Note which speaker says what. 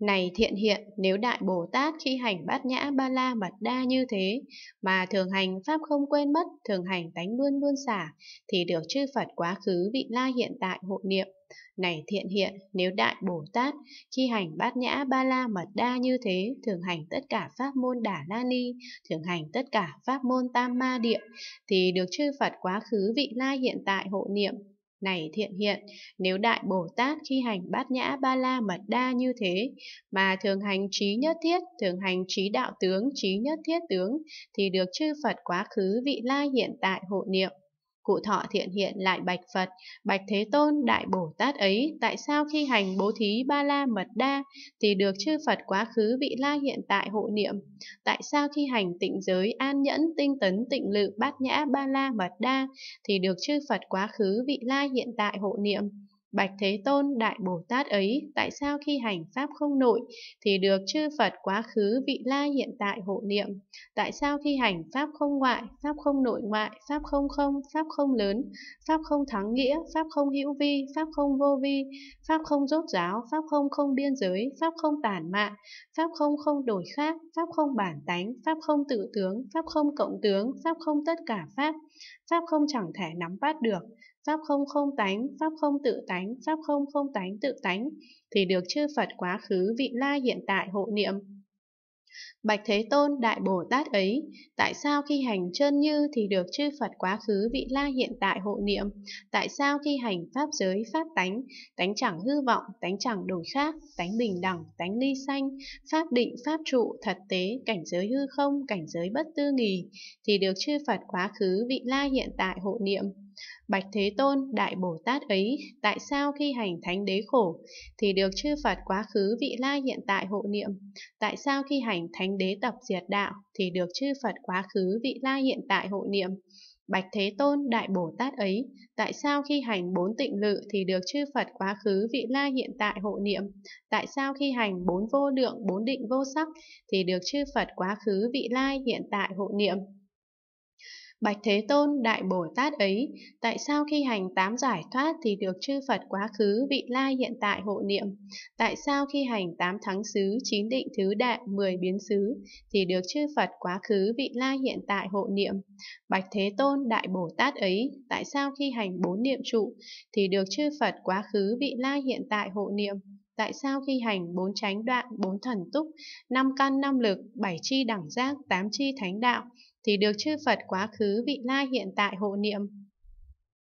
Speaker 1: Này thiện hiện, nếu Đại Bồ Tát khi hành bát nhã ba la mật đa như thế, mà thường hành Pháp không quên mất, thường hành tánh luôn luôn xả, thì được chư Phật quá khứ vị la hiện tại hộ niệm. Này thiện hiện, nếu Đại Bồ Tát khi hành bát nhã ba la mật đa như thế, thường hành tất cả pháp môn đả la ni, thường hành tất cả pháp môn tam ma địa, thì được chư Phật quá khứ vị la hiện tại hộ niệm. Này thiện hiện, nếu Đại Bồ Tát khi hành bát nhã ba la mật đa như thế, mà thường hành trí nhất thiết, thường hành trí đạo tướng, trí nhất thiết tướng, thì được chư Phật quá khứ vị lai hiện tại hộ niệm, cụ thọ thiện hiện lại bạch Phật, bạch Thế Tôn Đại Bồ Tát ấy, tại sao khi hành bố thí ba la mật đa thì được chư Phật quá khứ vị la hiện tại hộ niệm? Tại sao khi hành tịnh giới an nhẫn tinh tấn tịnh lự bát nhã ba la mật đa thì được chư Phật quá khứ vị la hiện tại hộ niệm? Bạch Thế Tôn Đại Bồ Tát ấy tại sao khi hành Pháp không nội thì được chư Phật quá khứ vị la hiện tại hộ niệm? Tại sao khi hành Pháp không ngoại, Pháp không nội ngoại, Pháp không không, Pháp không lớn, Pháp không thắng nghĩa, Pháp không hữu vi, Pháp không vô vi, Pháp không rốt giáo, Pháp không không biên giới, Pháp không tản mạng, Pháp không không đổi khác, Pháp không bản tánh, Pháp không tự tướng, Pháp không cộng tướng, Pháp không tất cả Pháp, Pháp không chẳng thể nắm bắt được, Pháp không không tánh, Pháp không tự tánh, Pháp không không tánh tự tánh, thì được chư Phật quá khứ vị la hiện tại hộ niệm. Bạch Thế Tôn Đại Bồ Tát ấy, tại sao khi hành chân như thì được chư Phật quá khứ vị la hiện tại hộ niệm? Tại sao khi hành pháp giới pháp tánh, tánh chẳng hư vọng, tánh chẳng đổi khác, tánh bình đẳng, tánh ly sanh, pháp định pháp trụ, thật tế, cảnh giới hư không, cảnh giới bất tư nghì, thì được chư Phật quá khứ vị la hiện tại hộ niệm? Bạch Thế Tôn, Đại Bồ Tát ấy, tại sao khi hành thánh đế khổ thì được chư Phật quá khứ vị lai hiện tại hộ niệm? Tại sao khi hành thánh đế tập diệt đạo thì được chư Phật quá khứ vị lai hiện tại hộ niệm? Bạch Thế Tôn Đại Bồ Tát ấy, tại sao khi hành bốn tịnh lự thì được chư Phật quá khứ vị lai hiện tại hộ niệm? Tại sao khi hành bốn vô lượng, bốn định vô sắc thì được chư Phật quá khứ vị lai hiện tại hộ niệm? Bạch Thế Tôn Đại Bồ Tát ấy, tại sao khi hành tám giải thoát thì được chư Phật quá khứ vị lai hiện tại hộ niệm? Tại sao khi hành tám thắng xứ, chín định thứ đại, mười biến xứ thì được chư Phật quá khứ vị lai hiện tại hộ niệm? Bạch Thế Tôn Đại Bồ Tát ấy, tại sao khi hành bốn niệm trụ thì được chư Phật quá khứ vị lai hiện tại hộ niệm? tại sao khi hành bốn chánh đoạn, bốn thần túc, năm căn năm lực, bảy chi đẳng giác, tám chi thánh đạo, thì được chư Phật quá khứ vị lai hiện tại hộ niệm